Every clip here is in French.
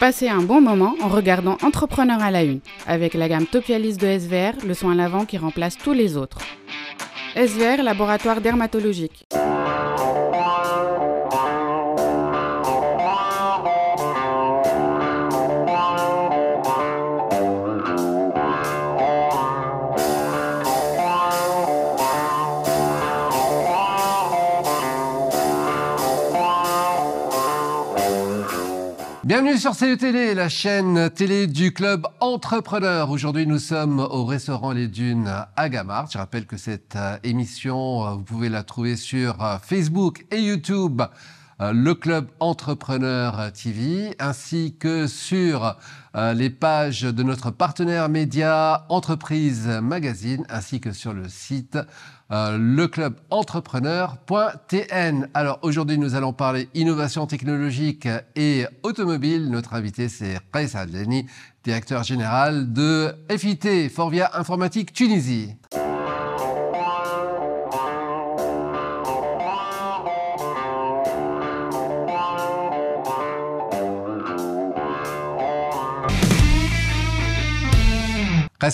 Passez un bon moment en regardant Entrepreneur à la Une, avec la gamme Topialis de SVR, le soin lavant qui remplace tous les autres. SVR Laboratoire Dermatologique. Bienvenue sur Télé, la chaîne télé du club entrepreneur. Aujourd'hui, nous sommes au restaurant Les Dunes à Gamart. Je rappelle que cette euh, émission, euh, vous pouvez la trouver sur euh, Facebook et YouTube, le club entrepreneur TV, ainsi que sur les pages de notre partenaire média Entreprise Magazine, ainsi que sur le site euh, le club entrepreneur.tn. Alors aujourd'hui, nous allons parler innovation technologique et automobile. Notre invité, c'est Reis directeur général de FIT, Forvia Informatique Tunisie.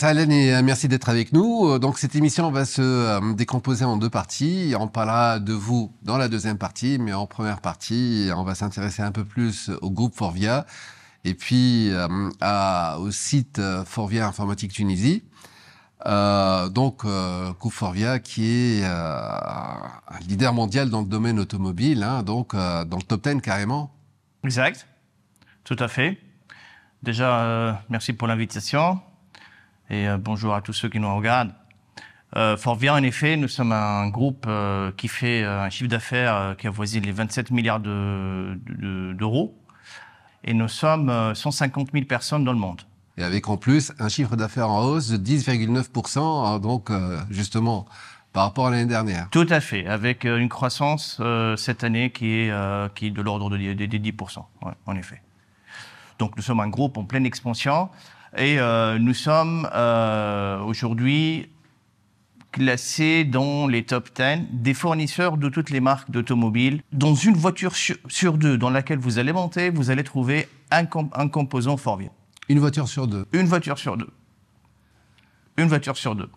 Alain et euh, merci d'être avec nous. Euh, donc cette émission va se euh, décomposer en deux parties. On parlera de vous dans la deuxième partie, mais en première partie, on va s'intéresser un peu plus au groupe Forvia et puis au site Forvia Informatique Tunisie. donc, groupe Forvia, qui est un leader mondial dans le domaine automobile, hein, donc dans le top 10 carrément. Exact, tout à fait. Déjà, merci pour l'invitation et euh, bonjour à tous ceux qui nous regardent. Euh, bien en effet, nous sommes un groupe euh, qui fait euh, un chiffre d'affaires qui qui avoisine les 27 milliards d'euros. et nous sommes 150 000 personnes dans le monde. Et avec en plus un chiffre d'affaires en hausse de 10,9%, hein, donc justement par rapport à l'année dernière. Tout à fait, avec une croissance cette année qui est, qui de l'ordre de, des 10%, en effet. Donc nous sommes un groupe en pleine expansion. Et euh, nous sommes euh, aujourd'hui classés dans les top 10 des fournisseurs de toutes les marques d'automobiles. Dans une voiture sur deux dans laquelle vous allez monter, vous allez trouver un, composant Forvia. Une voiture sur deux Une voiture sur deux. Une voiture sur deux.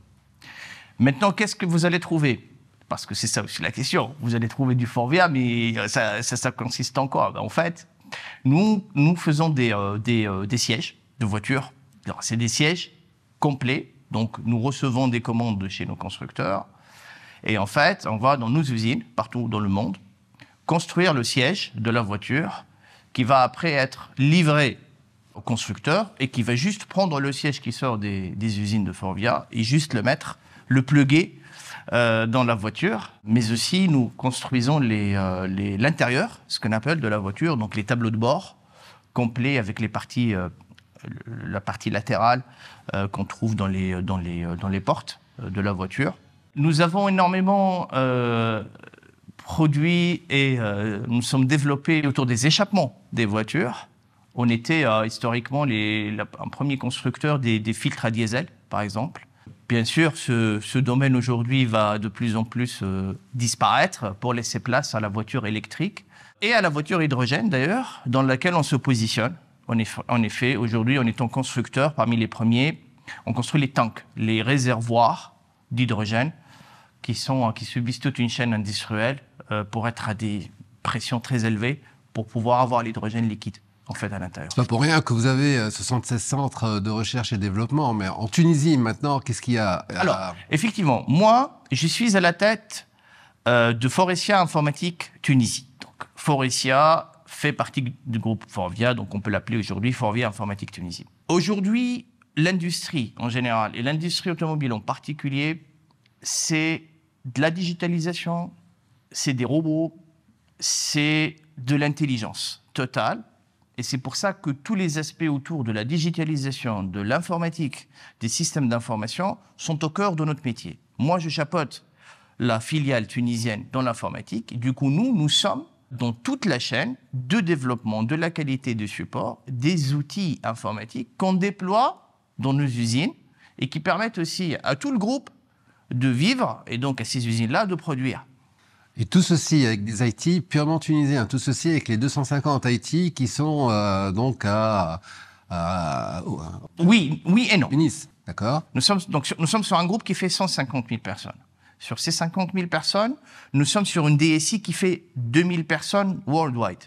Maintenant, qu'est-ce que vous allez trouver Parce que c'est ça aussi la question. Vous allez trouver du Forvia, mais euh, ça, ça, consiste en quoi ben, En fait, nous, nous faisons des, des sièges de voitures c'est des sièges complets. Donc, nous recevons des commandes de chez nos constructeurs. Et en fait, on va dans nos usines, partout dans le monde, construire le siège de la voiture qui va après être livré au constructeur et qui va juste prendre le siège qui sort des, usines de Forvia et juste le mettre, le pluguer euh, dans la voiture. Mais aussi, nous construisons euh, l'intérieur, les, ce qu'on appelle de la voiture, donc les tableaux de bord complets avec les parties euh, la partie latérale euh, qu'on trouve dans les, dans les, euh, portes euh, de la voiture. Nous avons énormément produit et nous sommes développés autour des échappements des voitures. On était historiquement les, un premier constructeur des, filtres à diesel, par exemple. Bien sûr, ce, domaine aujourd'hui va de plus en plus disparaître pour laisser place à la voiture électrique et à la voiture hydrogène d'ailleurs, dans laquelle on se positionne. En effet, aujourd'hui, on est un constructeur parmi les premiers. On construit les tanks, les réservoirs d'hydrogène qui, sont, qui subissent toute une chaîne industrielle euh, pour être à des pressions très élevées pour pouvoir avoir l'hydrogène liquide en fait à l'intérieur. n'est pas pour rien que vous avez 76 euh, centres euh, de recherche et développement, mais en Tunisie maintenant, qu'est-ce qu'il y a Alors, effectivement, moi, je suis à la tête de Forestia Informatique Tunisie. Donc, Forestia fait partie du groupe Forvia, donc on peut l'appeler aujourd'hui Forvia Informatique Tunisie. Aujourd'hui, l'industrie en général, et l'industrie automobile en particulier, c'est de la digitalisation, c'est des robots, c'est de l'intelligence totale. Et c'est pour ça que tous les aspects autour de la digitalisation, de l'informatique, des systèmes d'information sont au cœur de notre métier. Moi, je chapeaute la filiale tunisienne dans l'informatique. Du coup, nous, nous sommes dans toute la chaîne de développement de la qualité de support, des outils informatiques qu'on déploie dans nos usines et qui permettent aussi à tout le groupe de vivre et donc à ces usines-là de produire. Et tout ceci avec des IT purement tunisiens, hein. tout ceci avec les 250 IT qui sont euh, donc à, Oui, oui et non. Tunis, d'accord nous sommes, donc, nous sommes sur un groupe qui fait 150 000 personnes. Sur ces 50 000 personnes, nous sommes sur une DSI qui fait 2 000 personnes worldwide.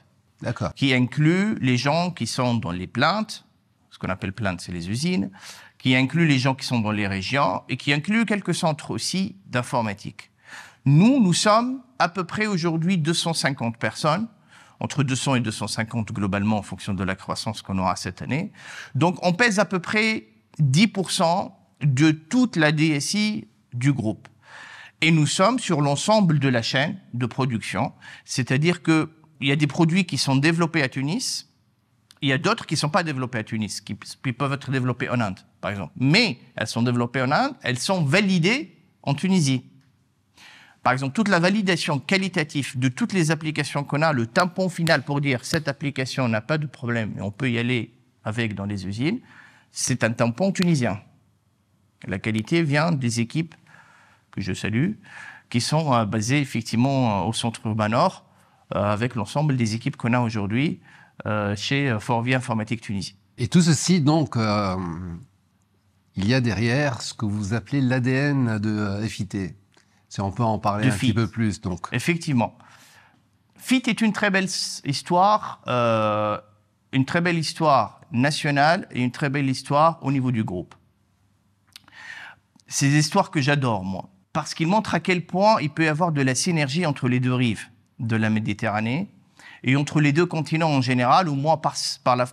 D'accord. Qui inclut les gens qui sont dans les plaintes, ce qu'on appelle plantes, c'est les usines, qui inclut les gens qui sont dans les régions et qui inclut quelques centres aussi d'informatique. Nous, nous sommes à peu près aujourd'hui 250 personnes, entre 200 et 250 globalement en fonction de la croissance qu'on aura cette année. Donc on pèse à peu près 10% de toute la DSI du groupe. Et nous sommes sur l'ensemble de la chaîne de production, c'est-à-dire que il y a des produits qui sont développés à Tunis, il y a d'autres qui ne sont pas développés à Tunis, qui, peuvent être développés en Inde, par exemple. Mais elles sont développées en Inde, elles sont validées en Tunisie. Par exemple, toute la validation qualitative de toutes les applications qu'on a, le tampon final pour dire cette application n'a pas de problème et on peut y aller avec dans les usines, c'est un tampon tunisien. La qualité vient des équipes que je salue, qui sont euh, basés effectivement euh, au centre urbain nord, euh, avec l'ensemble des équipes qu'on a aujourd'hui chez Forvia Informatique Tunisie. Et tout ceci, donc, il y a derrière ce que vous appelez l'ADN de FIT. Si on peut en parler un petit peu plus, donc. Effectivement. FIT est une très belle histoire, une très belle histoire nationale et une très belle histoire au niveau du groupe. Ces histoires que j'adore, moi parce qu'il montre à quel point il peut y avoir de la synergie entre les deux rives de la Méditerranée et entre les deux continents en général, ou moins par, par, la,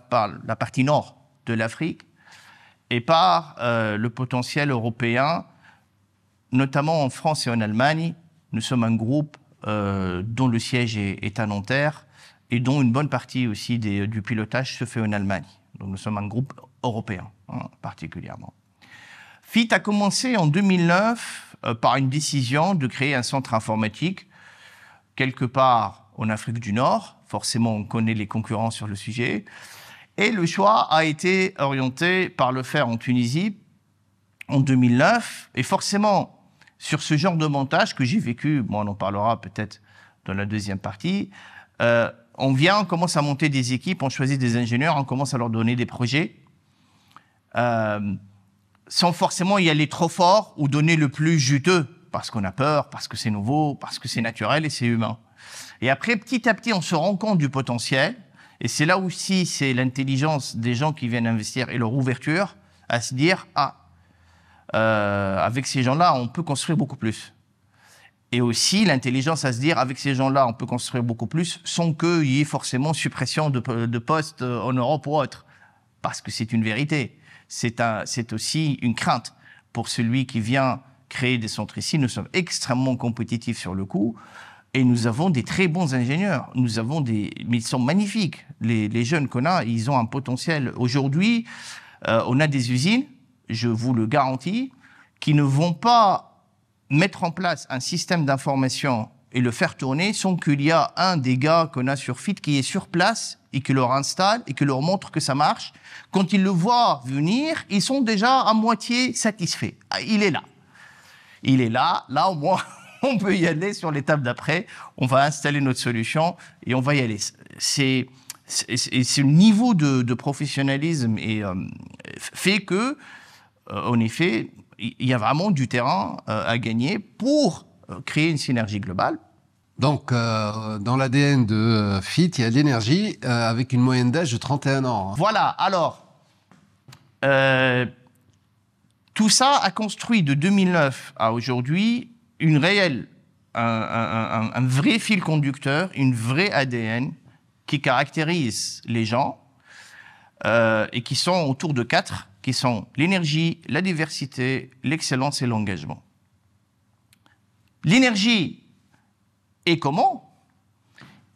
la, partie nord de l'Afrique et par euh, le potentiel européen, notamment en France et en Allemagne. Nous sommes un groupe euh, dont le siège est, à Nanterre et dont une bonne partie aussi du pilotage se fait en Allemagne. Donc nous sommes un groupe européen hein, particulièrement. FIT a commencé en 2009 euh, par une décision de créer un centre informatique quelque part en Afrique du Nord. Forcément, on connaît les concurrents sur le sujet. Et le choix a été orienté par le faire en Tunisie en 2009. Et forcément, sur ce genre de montage que j'ai vécu, moi, on en parlera peut-être dans la deuxième partie, euh, on vient, on commence à monter des équipes, on choisit des ingénieurs, on commence à leur donner des projets. Euh, sans forcément y aller trop fort ou donner le plus juteux, parce qu'on a peur, parce que c'est nouveau, parce que c'est naturel et c'est humain. Et après, petit à petit, on se rend compte du potentiel. Et c'est là aussi, c'est l'intelligence des gens qui viennent investir et leur ouverture à se dire, ah, euh, avec ces gens-là, on peut construire beaucoup plus. Et aussi l'intelligence à se dire, avec ces gens-là, on peut construire beaucoup plus sans qu'il y ait forcément suppression de, de postes en Europe ou autre. Parce que c'est une vérité c'est aussi une crainte pour celui qui vient créer des centres ici. Nous sommes extrêmement compétitifs sur le coup et nous avons des très bons ingénieurs. Nous avons des, mais ils sont magnifiques. Les, jeunes qu'on a, ils ont un potentiel. Aujourd'hui, euh, on a des usines, je vous le garantis, qui ne vont pas mettre en place un système d'information et le faire tourner sans qu'il y a un des gars qu'on a sur Fit qui est sur place et qui leur installe et qui leur montre que ça marche. Quand ils le voient venir, ils sont déjà à moitié satisfaits. Ah, il est là. Il est là. Là, au moins, on peut y aller sur l'étape d'après. On va installer notre solution et on va y aller. C'est ce niveau de, professionnalisme et, euh, fait que, euh, en effet, il y a vraiment du terrain euh, à gagner pour euh, créer une synergie globale. Donc, euh, dans l'ADN de euh, FIT, il y a l'énergie avec une moyenne d'âge de 31 ans. Hein. Voilà, alors, tout ça a construit de 2009 à aujourd'hui une réelle, un, un, vrai fil conducteur, une vraie ADN qui caractérise les gens et qui sont autour de quatre, qui sont l'énergie, la diversité, l'excellence et l'engagement. L'énergie et comment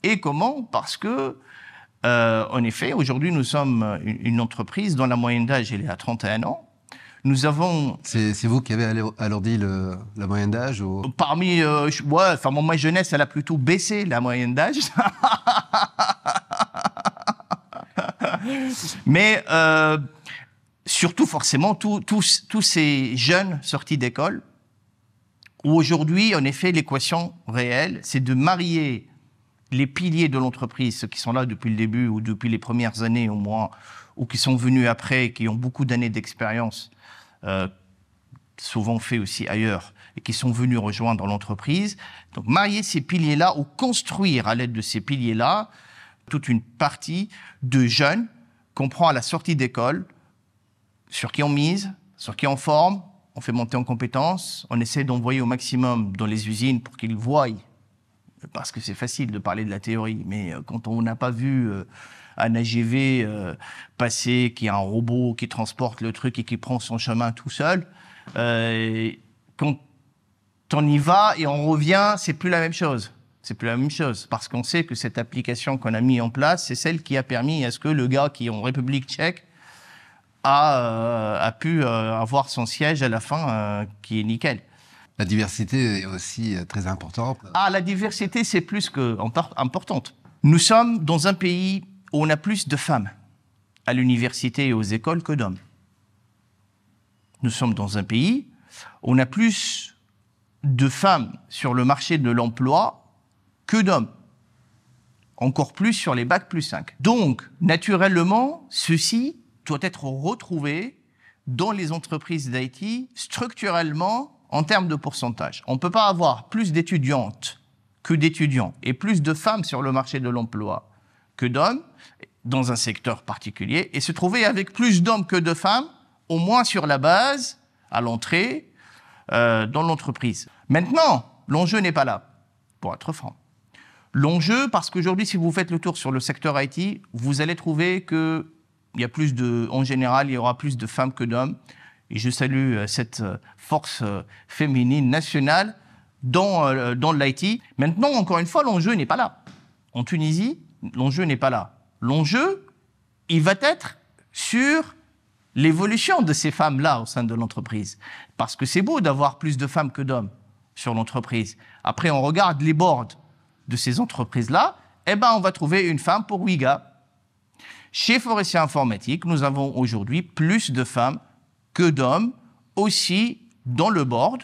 Et comment Parce que, euh, en effet, aujourd'hui, nous sommes une entreprise dont la moyenne d'âge est à 31 ans. Nous avons. C'est vous qui avez alourdi le, la moyenne d'âge Parmi. Euh, moi, enfin, ma jeunesse, elle a plutôt baissé la moyenne d'âge. Mais euh, surtout, forcément, tous ces jeunes sortis d'école aujourd'hui, en effet, l'équation réelle, c'est de marier les piliers de l'entreprise, ceux qui sont là depuis le début ou depuis les premières années au moins, ou qui sont venus après, qui ont beaucoup d'années d'expérience, euh, souvent fait aussi ailleurs, et qui sont venus rejoindre l'entreprise. Donc marier ces piliers-là ou construire à l'aide de ces piliers-là toute une partie de jeunes qu'on prend à la sortie d'école, sur qui on mise, sur qui on forme, on fait monter en compétences, on essaie d'envoyer au maximum dans les usines pour qu'ils voient, parce que c'est facile de parler de la théorie, mais euh, quand on n'a pas vu euh, un AGV euh, passer, qui est un robot qui transporte le truc et qui prend son chemin tout seul, quand on y va et on revient, c'est plus la même chose. C'est plus la même chose parce qu'on sait que cette application qu'on a mise en place, c'est celle qui a permis à ce que le gars qui est en République tchèque euh, a, pu euh, avoir son siège à la fin, euh, qui est nickel. La diversité est aussi très importante. Ah, la diversité, c'est plus que importante. Nous sommes dans un pays où on a plus de femmes à l'université et aux écoles que d'hommes. Nous sommes dans un pays où on a plus de femmes sur le marché de l'emploi que d'hommes. Encore plus sur les bacs plus 5. Donc, naturellement, ceci doit être retrouvé dans les entreprises d'IT structurellement en termes de pourcentage. On ne peut pas avoir plus d'étudiantes que d'étudiants et plus de femmes sur le marché de l'emploi que d'hommes dans un secteur particulier et se trouver avec plus d'hommes que de femmes, au moins sur la base, à l'entrée, euh, dans l'entreprise. Maintenant, l'enjeu n'est pas là, pour être franc. L'enjeu, parce qu'aujourd'hui, si vous faites le tour sur le secteur IT, vous allez trouver que il y a plus de, en général, il y aura plus de femmes que d'hommes. Et je salue euh, cette euh, force euh, féminine nationale dans, dans l'IT. Maintenant, encore une fois, l'enjeu n'est pas là. En Tunisie, l'enjeu n'est pas là. L'enjeu, il va être sur l'évolution de ces femmes-là au sein de l'entreprise. Parce que c'est beau d'avoir plus de femmes que d'hommes sur l'entreprise. Après, on regarde les boards de ces entreprises-là, eh ben, on va trouver une femme pour Ouïga. Chez Forestier Informatique, nous avons aujourd'hui plus de femmes que d'hommes, aussi dans le board.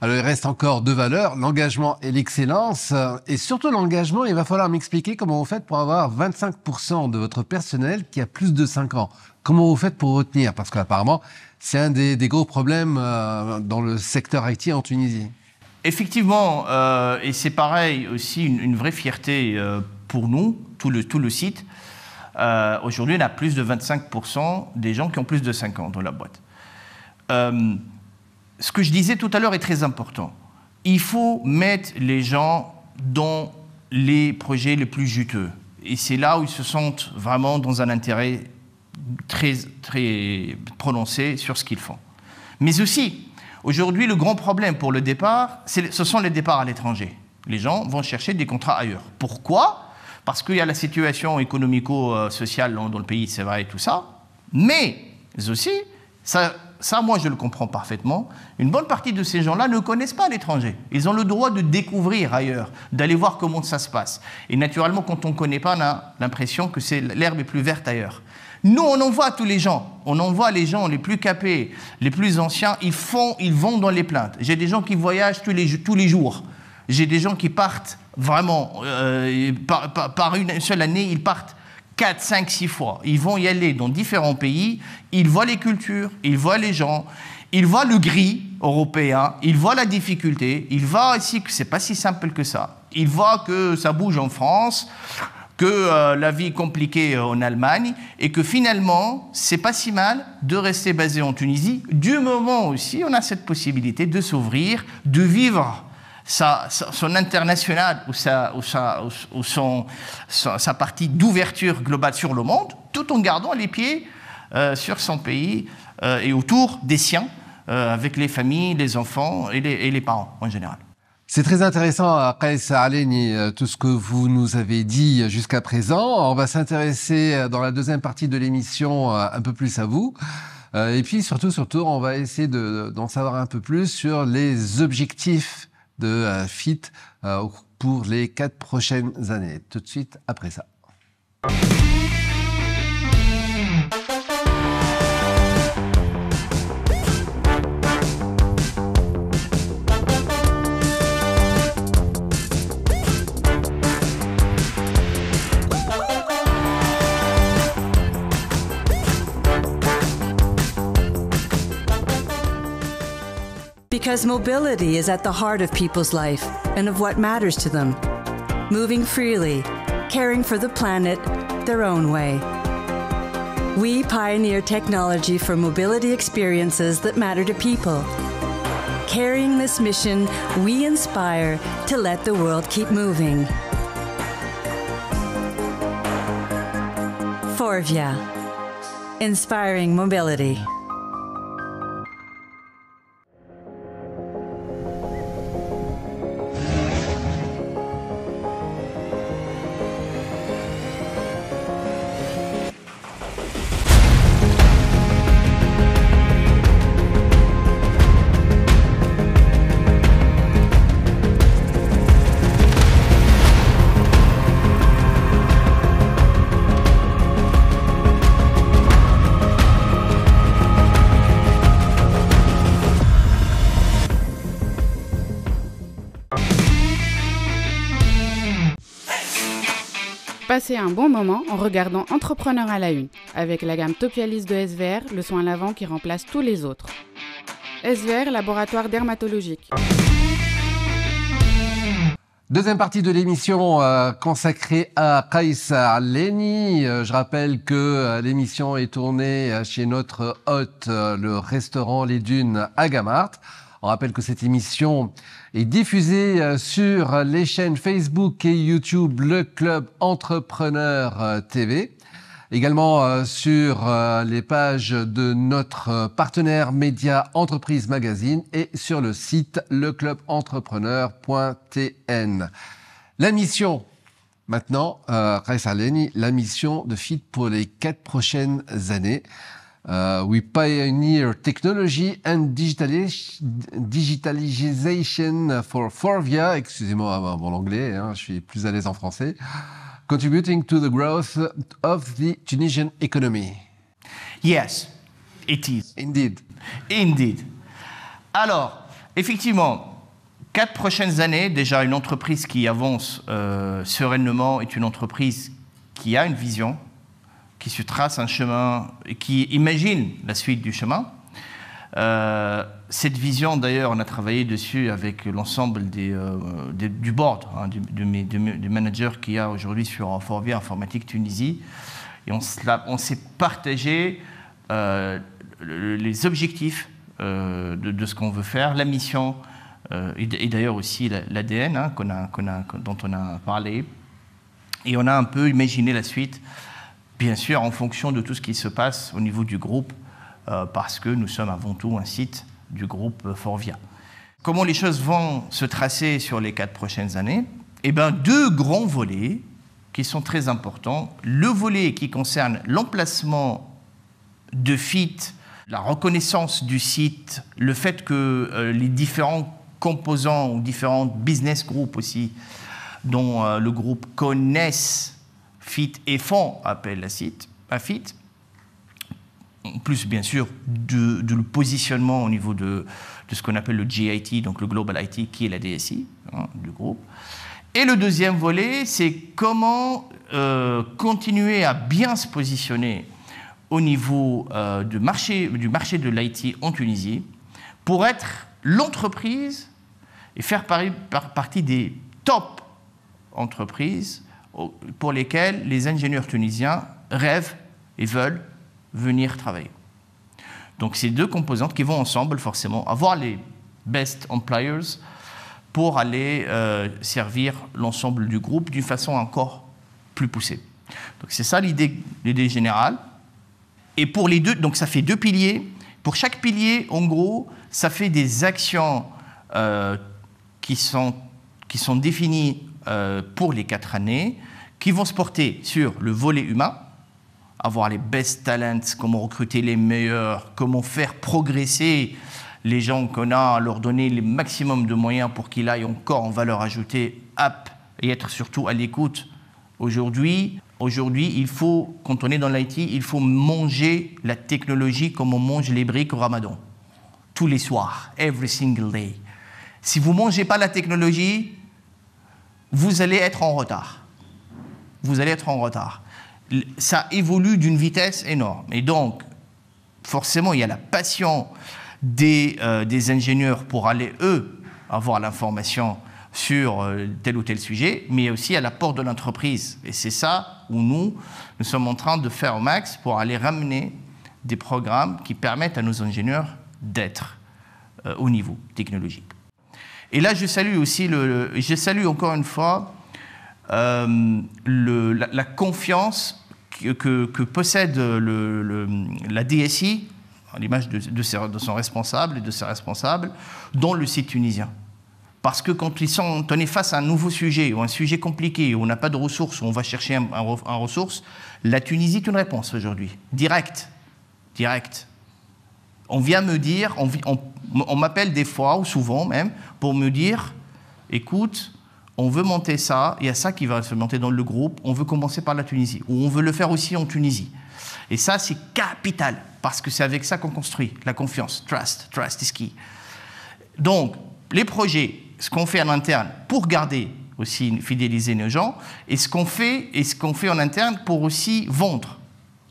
Alors il reste encore deux valeurs, l'engagement et l'excellence. Et surtout l'engagement, il va falloir m'expliquer comment vous faites pour avoir 25% de votre personnel qui a plus de 5 ans. Comment vous faites pour retenir Parce qu'apparemment, c'est un des, gros problèmes euh, dans le secteur IT en Tunisie. Effectivement, euh, et c'est pareil aussi une, vraie fierté euh, pour nous, tout le, tout le site. Euh, aujourd'hui, on a plus de 25% des gens qui ont plus de 5 ans dans la boîte. Euh, ce que je disais tout à l'heure est très important. Il faut mettre les gens dans les projets les plus juteux. Et c'est là où ils se sentent vraiment dans un intérêt très, très prononcé sur ce qu'ils font. Mais aussi, aujourd'hui, le grand problème pour le départ, ce sont les départs à l'étranger. Les gens vont chercher des contrats ailleurs. Pourquoi parce qu'il y a la situation économico-sociale dans le pays, c'est vrai, tout ça, mais aussi, ça, moi, je le comprends parfaitement. Une bonne partie de ces gens-là ne connaissent pas l'étranger. Ils ont le droit de découvrir ailleurs, d'aller voir comment ça se passe. Et naturellement, quand on ne connaît pas, on a l'impression que c'est l'herbe est plus verte ailleurs. Nous, on envoie tous les gens. On envoie les gens les plus capés, les plus anciens. Ils font, ils vont dans les plaintes. J'ai des gens qui voyagent tous les, tous les jours j'ai des gens qui partent vraiment, euh, par, une seule année, ils partent 4, 5, 6 fois. Ils vont y aller dans différents pays, ils voient les cultures, ils voient les gens, ils voient le gris européen, ils voient la difficulté, ils voient aussi que n'est pas si simple que ça. Ils voient que ça bouge en France, que euh, la vie est compliquée euh, en Allemagne et que finalement, c'est pas si mal de rester basé en Tunisie, du moment aussi on a cette possibilité de s'ouvrir, de vivre son international ou, sa, ou, son, sa partie d'ouverture globale sur le monde, tout en gardant les pieds euh, sur son pays euh, et autour des siens, euh, avec les familles, les enfants et les, et les parents en général. C'est très intéressant, ça Aleni, tout ce que vous nous avez dit jusqu'à présent. On va s'intéresser dans la deuxième partie de l'émission un peu plus à vous. Et puis surtout, surtout, on va essayer d'en savoir un peu plus sur les objectifs de euh, FIT euh, pour les quatre prochaines années. Tout de suite après ça. because mobility is at the heart of people's life and of what matters to them. Moving freely, caring for the planet their own way. We pioneer technology for mobility experiences that matter to people. Carrying this mission, we inspire to let the world keep moving. Forvia, inspiring mobility. passer un bon moment en regardant Entrepreneur à la une, avec la gamme Topialis de SVR, le soin à lavant qui remplace tous les autres. SVR, laboratoire dermatologique. Deuxième partie de l'émission euh, consacrée à Kais Aleni. Euh, je rappelle que euh, l'émission est tournée chez notre hôte, le restaurant Les Dunes à Gamart. On rappelle que cette émission et diffusé euh, sur les chaînes Facebook et YouTube Le Club Entrepreneur euh, TV. Également euh, sur les pages de notre partenaire média Entreprise Magazine et sur le site leclubentrepreneur.tn. La mission maintenant, euh, la mission de FIT pour les quatre prochaines années. Euh, we pioneer technology and digitalization for Forvia. Excusez-moi mon anglais, hein, je suis plus à l'aise en français. Contributing to the growth of the Tunisian economy. Yes, it is. Indeed. Indeed. Alors, effectivement, quatre prochaines années, déjà, une entreprise qui avance euh, sereinement est une entreprise qui a une vision, qui se trace un chemin et qui imagine la suite du chemin. Euh, cette vision, d'ailleurs, on a travaillé dessus avec l'ensemble des, euh, du board, hein, du, manager qu'il y a aujourd'hui sur euh, Forvia Informatique Tunisie. Et on, s'est partagé les objectifs de, ce qu'on veut faire, la mission, et d'ailleurs aussi l'ADN hein, dont on a parlé. Et on a un peu imaginé la suite bien sûr en fonction de tout ce qui se passe au niveau du groupe, euh, parce que nous sommes avant tout un site du groupe Forvia. Comment les choses vont se tracer sur les quatre prochaines années Eh bien, deux grands volets qui sont très importants. Le volet qui concerne l'emplacement de FIT, la reconnaissance du site, le fait que euh, les différents composants ou différents business groups aussi dont euh, le groupe connaissent fit et fond appelle la site, à fit, plus bien sûr du, le positionnement au niveau de, ce qu'on appelle le GIT, donc le Global IT, qui est la DSI du hein, groupe. Et le deuxième volet, c'est comment euh, continuer à bien se positionner au niveau euh, du, marché, du marché de l'IT en Tunisie pour être l'entreprise et faire partie des top entreprises pour lesquels les ingénieurs tunisiens rêvent et veulent venir travailler. Donc ces deux composantes qui vont ensemble forcément avoir les best employers pour aller euh, servir l'ensemble du groupe d'une façon encore plus poussée. Donc c'est ça l'idée, générale. Et pour les deux, donc ça fait deux piliers. Pour chaque pilier, en gros, ça fait des actions euh, qui, sont, définies euh, pour les quatre années qui vont se porter sur le volet humain, avoir les best talents, comment recruter les meilleurs, comment faire progresser les gens qu'on a, leur donner le maximum de moyens pour qu'ils aillent encore en valeur ajoutée, up, et être surtout à l'écoute. Aujourd'hui, aujourd'hui, il faut, quand on est dans l'IT, il faut manger la technologie comme on mange les briques au ramadan. Tous les soirs, every single day. Si vous ne mangez pas la technologie, vous allez être en retard vous allez être en retard. Ça évolue d'une vitesse énorme. Et donc, forcément, il y a la passion des, euh, des ingénieurs pour aller, eux, avoir l'information sur euh, tel ou tel sujet, mais aussi à l'apport de l'entreprise. Et c'est ça où nous, nous sommes en train de faire au max pour aller ramener des programmes qui permettent à nos ingénieurs d'être euh, au niveau technologique. Et là, je salue aussi, le, je salue encore une fois euh, la, confiance que, possède la DSI, à l'image de, son responsable et de ses responsables, dans le site tunisien. Parce que quand ils sont, on est face à un nouveau sujet ou un sujet compliqué, où on n'a pas de ressources, où on va chercher un, ressource, la Tunisie est une réponse aujourd'hui, directe, directe. On vient me dire, on m'appelle des fois ou souvent même pour me dire, écoute, on veut monter ça, il y a ça qui va se monter dans le groupe, on veut commencer par la Tunisie, ou on veut le faire aussi en Tunisie. Et ça, c'est capital, parce que c'est avec ça qu'on construit la confiance, trust, trust is key. Donc, les projets, ce qu'on fait en interne pour garder aussi fidéliser nos gens, et ce qu'on fait, et ce qu'on fait en interne pour aussi vendre,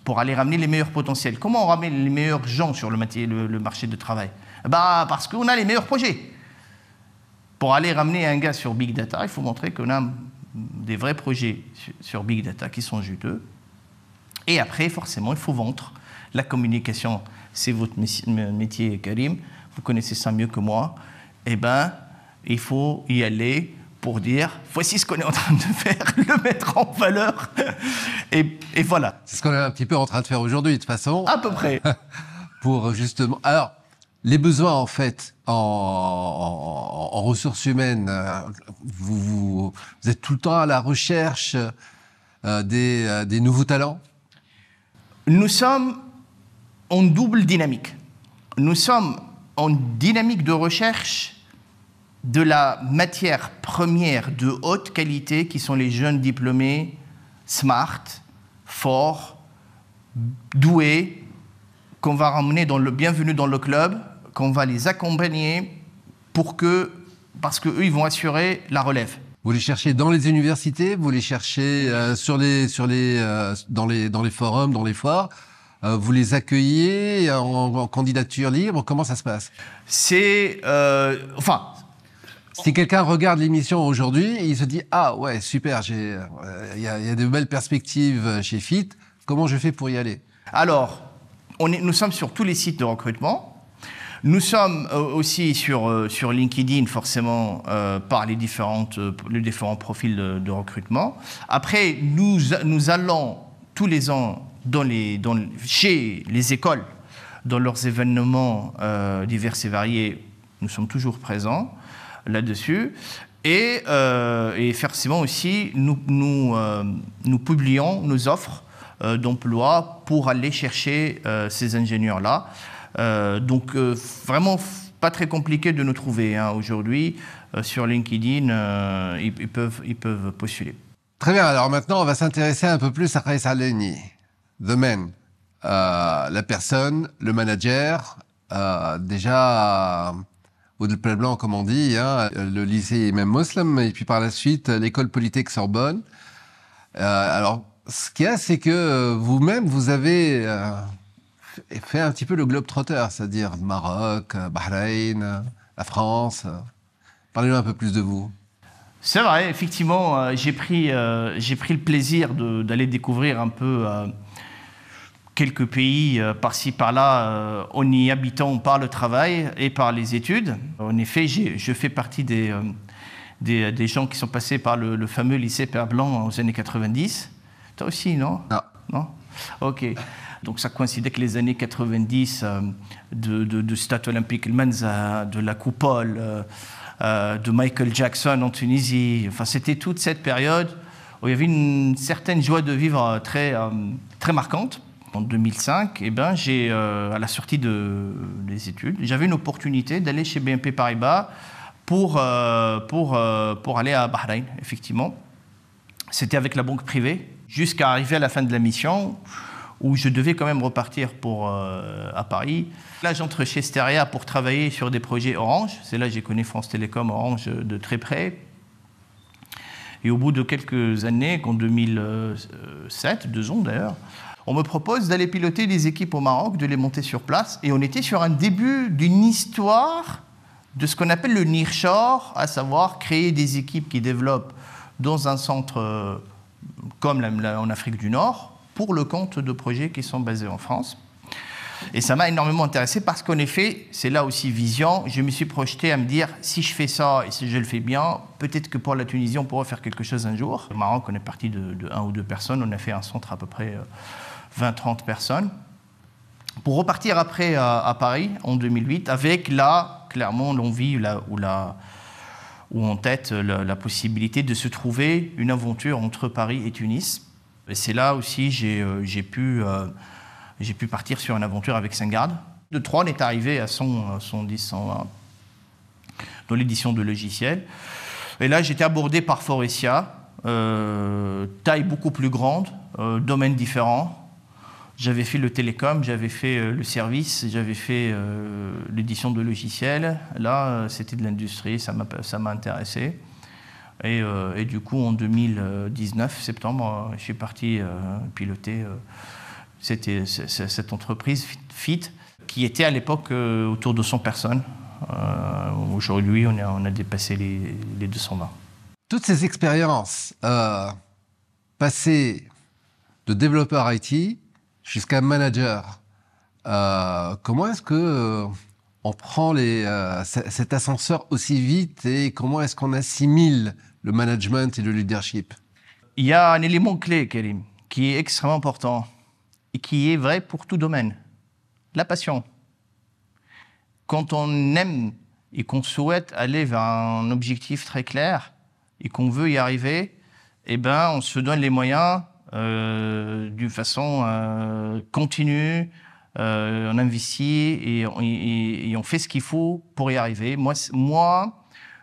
pour aller ramener les meilleurs potentiels. Comment on ramène les meilleurs gens sur le, marché de travail Bah parce qu'on a les meilleurs projets. Pour aller ramener un gars sur Big Data, il faut montrer qu'on a des vrais projets sur Big Data qui sont juteux. Et après, forcément, il faut vendre. La communication, c'est votre métier, Karim. Vous connaissez ça mieux que moi. Eh bien, il faut y aller pour dire voici ce qu'on est en train de faire, le mettre en valeur. Et, voilà. C'est ce qu'on est un petit peu en train de faire aujourd'hui, de toute façon. À peu près. pour justement. Alors, les besoins en fait en, ressources humaines, euh, vous, êtes tout le temps à la recherche euh, euh, des, nouveaux talents Nous sommes en double dynamique. Nous sommes en dynamique de recherche de la matière première de haute qualité qui sont les jeunes diplômés smart, forts, doués, qu'on va ramener dans le bienvenue dans le club qu'on va les accompagner pour que, parce qu'eux, ils vont assurer la relève. Vous les cherchez dans les universités, vous les cherchez euh, sur les, sur les, euh, dans les, dans les forums, dans les foires. Euh, vous les accueillez en, candidature libre. Comment ça se passe C'est, enfin. Si quelqu'un regarde l'émission aujourd'hui, il se dit ah ouais super, j'ai, il y, a de belles perspectives chez Fit. Comment je fais pour y aller Alors, on est, nous sommes sur tous les sites de recrutement. Nous sommes euh, aussi sur, euh, sur LinkedIn, forcément, euh, par les, différentes, différents profils de, recrutement. Après, nous, nous allons tous les ans dans les, chez les écoles, dans leurs événements divers et variés. Nous sommes toujours présents là-dessus. Et, forcément aussi, nous, nous, nous publions nos offres d'emploi pour aller chercher ces ingénieurs-là. Euh, donc euh, vraiment pas très compliqué de nous trouver hein, aujourd'hui euh, sur LinkedIn. Ils, peuvent, ils peuvent postuler. Très bien. Alors maintenant, on va s'intéresser un peu plus à Kais Aleni, the man, la personne, le manager. déjà. au de plein Blanc, comme on dit, hein, le lycée même Moslem, et puis par la suite l'école politique Sorbonne. alors, ce qu'il y a, c'est que vous-même, vous avez et fait un petit peu le globe-trotter, c'est-à-dire Maroc, euh, Bahreïn, euh, la France. Euh, parlez-nous un peu plus de vous. C'est vrai, effectivement, j'ai pris, j'ai pris le plaisir d'aller découvrir un peu quelques pays par-ci par-là en y habitant par le travail et par les études. En effet, je fais partie des, des, gens qui sont passés par le, fameux lycée Père Blanc aux années 90. Toi aussi, non Non. Non Ok. Donc ça coïncidait avec les années 90 euh, de, de, de Stade olympique de la coupole, euh, euh, de Michael Jackson en Tunisie. Enfin, c'était toute cette période où il y avait une certaine joie de vivre très, très marquante. En 2005, et eh ben, j'ai, à la sortie de, des études, j'avais une opportunité d'aller chez BNP Paribas pour, pour, pour aller à Bahreïn, effectivement. C'était avec la banque privée, jusqu'à arriver à la fin de la mission où je devais quand même repartir pour, euh, à Paris. Là, j'entre chez Steria pour travailler sur des projets Orange. C'est là que j'ai connu France Télécom Orange de très près. Et au bout de quelques années, en 2007, deux ans d'ailleurs, on me propose d'aller piloter des équipes au Maroc, de les monter sur place. Et on était sur un début d'une histoire de ce qu'on appelle le nearshore, à savoir créer des équipes qui développent dans un centre euh, comme en Afrique du Nord, pour le compte de projets qui sont basés en France. Et ça m'a énormément intéressé parce qu'en effet, c'est là aussi vision. Je me suis projeté à me dire si je fais ça et si je le fais bien, peut-être que pour la Tunisie, on pourra faire quelque chose un jour. Marrant marrant qu'on est parti de, de un ou deux personnes. On a fait un centre à peu près 20-30 euh, personnes. Pour repartir après euh, à, Paris en 2008, avec là, clairement, l'envie là ou la ou en tête euh, la, la possibilité de se trouver une aventure entre Paris et Tunis c'est là aussi j'ai euh, euh, j'ai pu, partir sur une aventure avec Saint-Garde. De on est arrivé à son, son dans l'édition de logiciels. Et là, j'étais abordé par Forestia, euh, taille beaucoup plus grande, domaine différent. J'avais fait le télécom, j'avais fait le service, j'avais fait l'édition de logiciels. Là, c'était de l'industrie, ça m'a intéressé. Euh, et, du coup, en 2019, septembre, euh, je suis parti euh, piloter cette entreprise FIT qui était à l'époque autour de 100 personnes. Aujourd'hui, on a, on a dépassé les, 220. Toutes ces expériences, passées de développeur IT jusqu'à manager, comment est-ce que on prend cet ascenseur aussi vite et comment est-ce qu'on assimile le management et le leadership Il y a un élément clé, Karim, qui est extrêmement important et qui est vrai pour tout domaine, la passion. Quand on aime et qu'on souhaite aller vers un objectif très clair et qu'on veut y arriver, eh ben, on se donne les moyens euh, d'une façon euh, continue, euh, on investit et, et, on fait ce qu'il faut pour y arriver. Moi, moi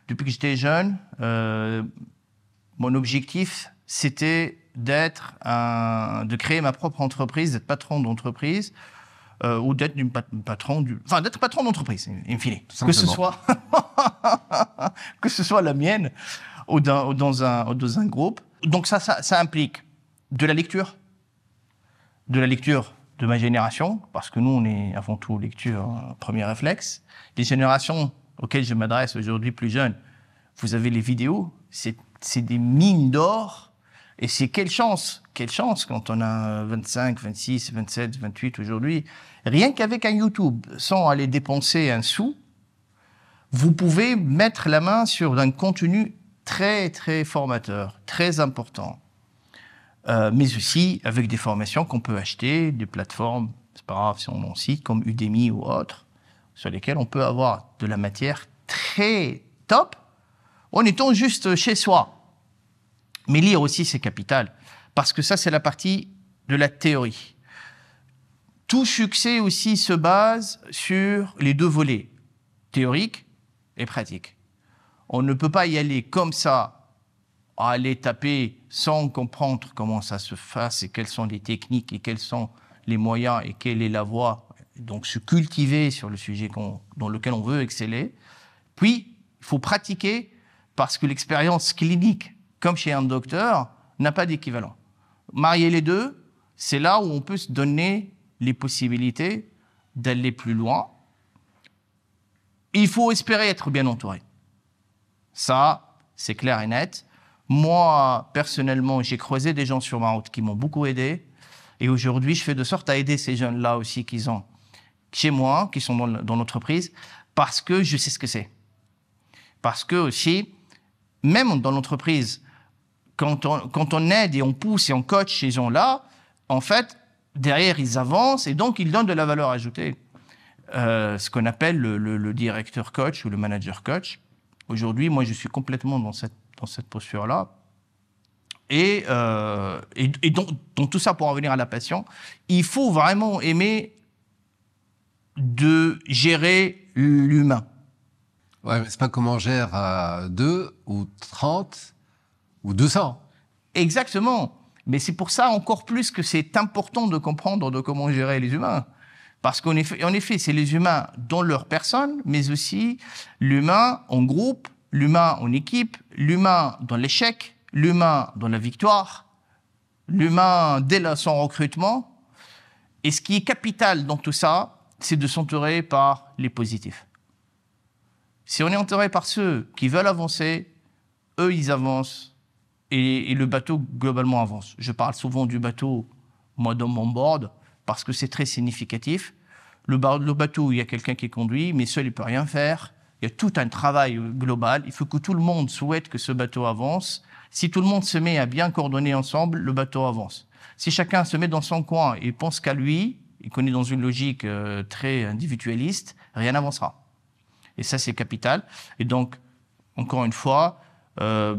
depuis que j'étais jeune, euh, mon objectif, c'était d'être de créer ma propre entreprise, d'être patron d'entreprise. Euh, ou d'être patron du, enfin d'être patron d'entreprise, in fine. Que ce soit, que ce soit la mienne ou, dans un, un groupe. Donc ça, ça, ça implique de la lecture, de la lecture de ma génération, parce que nous, on est avant tout lecture, hein, premier réflexe, Les générations auxquels je m'adresse aujourd'hui plus jeune, vous avez les vidéos, c'est des mines d'or. Et c'est quelle chance, quelle chance quand on a 25, 26, 27, 28 aujourd'hui. Rien qu'avec un YouTube, sans aller dépenser un sou, vous pouvez mettre la main sur un contenu très, très formateur, très important. Euh, mais aussi avec des formations qu'on peut acheter, des plateformes, c'est pas grave si on en cite, comme Udemy ou autre sur lesquels on peut avoir de la matière très top en étant juste chez soi. Mais lire aussi, c'est capital, parce que ça, c'est la partie de la théorie. Tout succès aussi se base sur les deux volets, théorique et pratique. On ne peut pas y aller comme ça, à aller taper sans comprendre comment ça se fasse et quelles sont les techniques et quels sont les moyens et quelle est la voie donc se cultiver sur le sujet dans lequel on veut exceller. Puis, il faut pratiquer parce que l'expérience clinique, comme chez un docteur, n'a pas d'équivalent. Marier les deux, c'est là où on peut se donner les possibilités d'aller plus loin. Il faut espérer être bien entouré. Ça, c'est clair et net. Moi, personnellement, j'ai croisé des gens sur ma route qui m'ont beaucoup aidé. Et aujourd'hui, je fais de sorte à aider ces jeunes-là aussi qu'ils ont chez moi, qui sont dans, l'entreprise, parce que je sais ce que c'est. Parce que aussi, même dans l'entreprise, quand on, quand on aide et on pousse et on coach ces gens-là, en fait, derrière, ils avancent et donc ils donnent de la valeur ajoutée. Euh, ce qu'on appelle le, le, directeur coach ou le manager coach. Aujourd'hui, moi, je suis complètement dans cette, dans cette posture-là. Et, euh, et, donc, tout ça pour en venir à la passion, il faut vraiment aimer de gérer l'humain. Ouais, mais c'est pas comment on gère deux ou 30 ou 200. Exactement. Mais c'est pour ça encore plus que c'est important de comprendre de comment gérer les humains. Parce qu'en effet, en effet c'est les humains dans leur personne, mais aussi l'humain en groupe, l'humain en équipe, l'humain dans l'échec, l'humain dans la victoire, l'humain dès son recrutement. Et ce qui est capital dans tout ça, c'est de s'entourer par les positifs. Si on est enterré par ceux qui veulent avancer, eux, ils avancent et, le bateau globalement avance. Je parle souvent du bateau, moi, dans mon board, parce que c'est très significatif. Le, le bateau, il y a quelqu'un qui conduit, mais seul, il ne peut rien faire. Il y a tout un travail euh, global. Il faut que tout le monde souhaite que ce bateau avance. Si tout le monde se met à bien coordonner ensemble, le bateau avance. Si chacun se met dans son coin et pense qu'à lui, et qu'on est dans une logique euh, très individualiste, rien n'avancera. Et ça, c'est capital. Et donc, encore une fois, euh,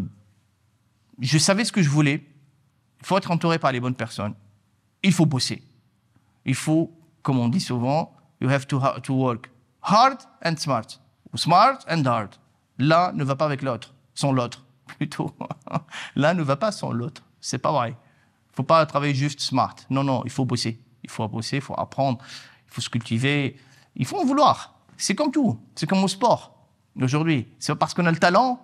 je savais ce que je voulais. Il faut être entouré par les bonnes personnes. Il faut bosser. Il faut, comme on dit souvent, you have to, to work hard and smart. smart and hard. L'un ne va pas avec l'autre, sans l'autre, plutôt. L'un ne va pas sans l'autre. C'est pas vrai. Il faut pas travailler juste smart. Non, non, il faut bosser. Il faut bosser, il faut apprendre, il faut se cultiver. Il faut en vouloir. C'est comme tout. C'est comme au sport aujourd'hui. C'est pas parce qu'on a le talent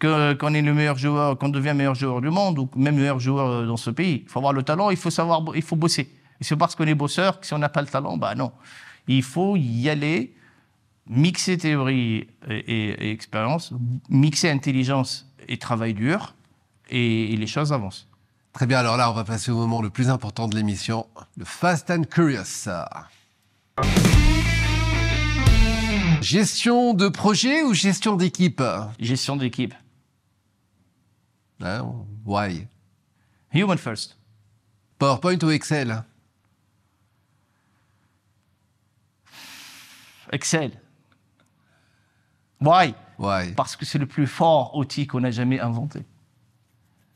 qu'on devient est le meilleur joueur, qu'on devient meilleur joueur du monde ou même meilleur joueur euh, dans ce pays. Il faut avoir le talent, il faut savoir, il faut bosser. Et c'est parce qu'on est bosseur que si on n'a pas le talent, bah non. Il faut y aller, mixer théorie et, expérience, mixer intelligence et travail dur, et les choses avancent. Très bien, alors là, on va passer au moment le plus important de l'émission, le Fast and Curious. Gestion de projet ou gestion d'équipe Gestion d'équipe. Hein, why Human first. PowerPoint ou Excel Excel. Why Why Parce que c'est le plus fort outil qu'on a jamais inventé.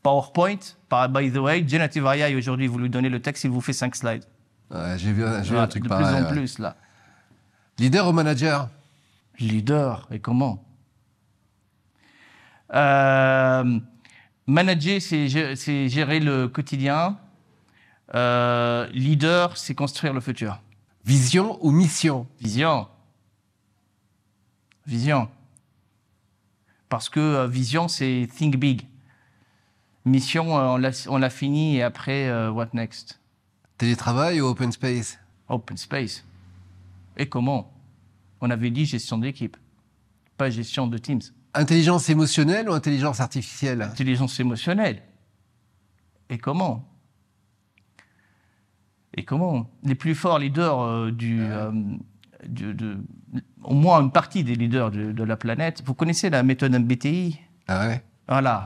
PowerPoint, par, by the way, Generative AI, aujourd'hui, vous lui donnez le texte, il vous fait cinq slides. j'ai vu, un truc de pareil. De plus en plus, là. Leader ou manager Leader, et comment euh, Manager, c'est gérer le quotidien. Euh, leader, c'est construire le futur. Vision ou mission Vision. Vision. Parce que euh, vision, c'est think big. Mission, euh, on l'a fini et après, euh, what next Télétravail ou open space Open space. Et comment On avait dit gestion d'équipe, pas gestion de teams. Intelligence émotionnelle ou intelligence artificielle Intelligence émotionnelle. Et comment Et comment Les plus forts leaders euh, ah. du, de, au moins une partie des leaders de, de la planète, vous connaissez la méthode MBTI ah ouais. Voilà,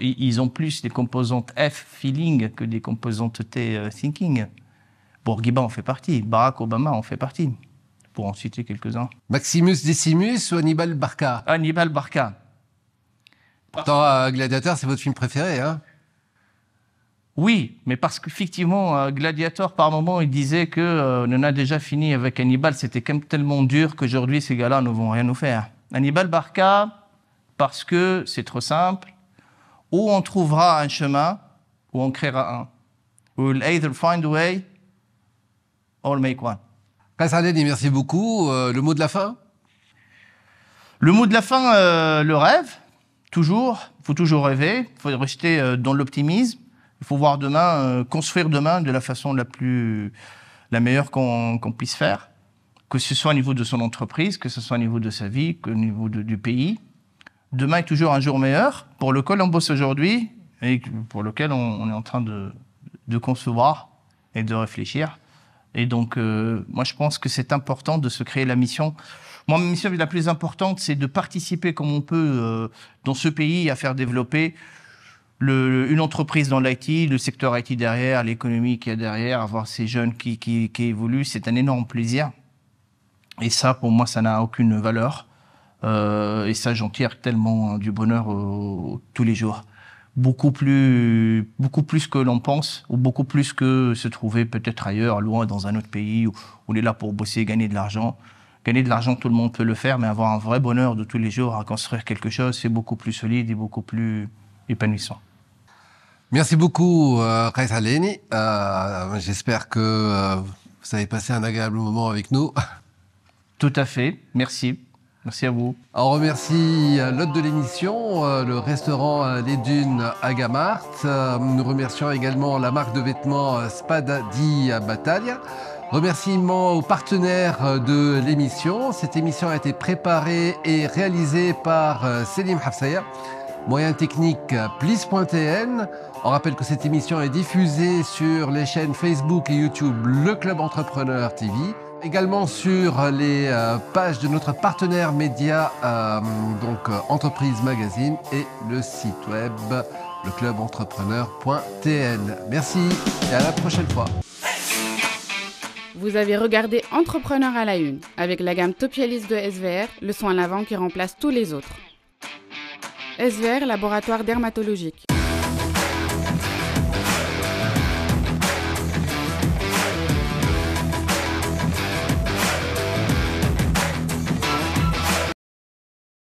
ils ont plus des composantes F feeling que des composantes T euh, thinking. Bourguiba en fait partie, Barack Obama en fait partie, pour en citer quelques-uns. Maximus Decimus ou Hannibal Barca Hannibal Barca. Pourtant, euh, Gladiator, c'est votre film préféré, hein oui, mais parce qu'effectivement, euh, Gladiator, par moment, il disait que on en a déjà fini avec Hannibal. C'était quand même tellement dur qu'aujourd'hui, ces gars-là ne vont rien nous faire. Hannibal Barca, parce que c'est trop simple, ou on trouvera un chemin, ou on créera un. will either find a way or make one. Kassadeni, merci beaucoup. Euh, le mot de la fin Le mot de la fin, euh, le rêve. Toujours, il faut toujours rêver, il faut rester euh, dans l'optimisme. Il faut voir demain, construire demain de la façon la plus, la meilleure qu'on puisse faire, que ce soit au niveau de son entreprise, que ce soit au niveau de sa vie, au niveau du pays. Demain est toujours un jour meilleur, pour lequel on bosse aujourd'hui et pour lequel on, est en train de, concevoir et de réfléchir. Et donc, euh, moi, je pense que c'est important de se créer la mission. Moi, ma mission la plus importante, c'est de participer comme on peut euh, dans ce pays à faire développer le, une entreprise dans l'IT, le secteur IT derrière, l'économie qui est a derrière, avoir ces jeunes qui, qui évoluent, c'est un énorme plaisir. Et ça, pour moi, ça n'a aucune valeur. Euh, et ça, j'en tire tellement hein, du bonheur tous les jours beaucoup plus, beaucoup plus que l'on pense, ou beaucoup plus que se trouver peut-être ailleurs, loin, dans un autre pays, où on est là pour bosser, gagner de l'argent. Gagner de l'argent, tout le monde peut le faire, mais avoir un vrai bonheur de tous les jours à construire quelque chose, c'est beaucoup plus solide et beaucoup plus épanouissant. Merci beaucoup, euh, Aleni. Euh, j'espère que euh, vous avez passé un agréable moment avec nous. Tout à fait, merci. Merci à vous. On remercie euh, l'hôte de l'émission, euh, le restaurant euh, Les Dunes à Gamart. Nous remercions également la marque de vêtements Spada di Battaglia. Remerciements aux partenaires de l'émission. Cette émission a été préparée et réalisée par Selim Hafsaya. Moyen technique plis.tn. On rappelle que cette émission est diffusée sur les chaînes Facebook et YouTube Le Club Entrepreneur TV également sur les euh, pages de notre partenaire média, euh, donc euh, Entreprise Magazine et le site web leclubentrepreneur.tn. Merci et à la prochaine fois. Vous avez regardé Entrepreneur à la une avec la gamme Topialis de SVR, le soin lavant qui remplace tous les autres. SVR Laboratoire dermatologique.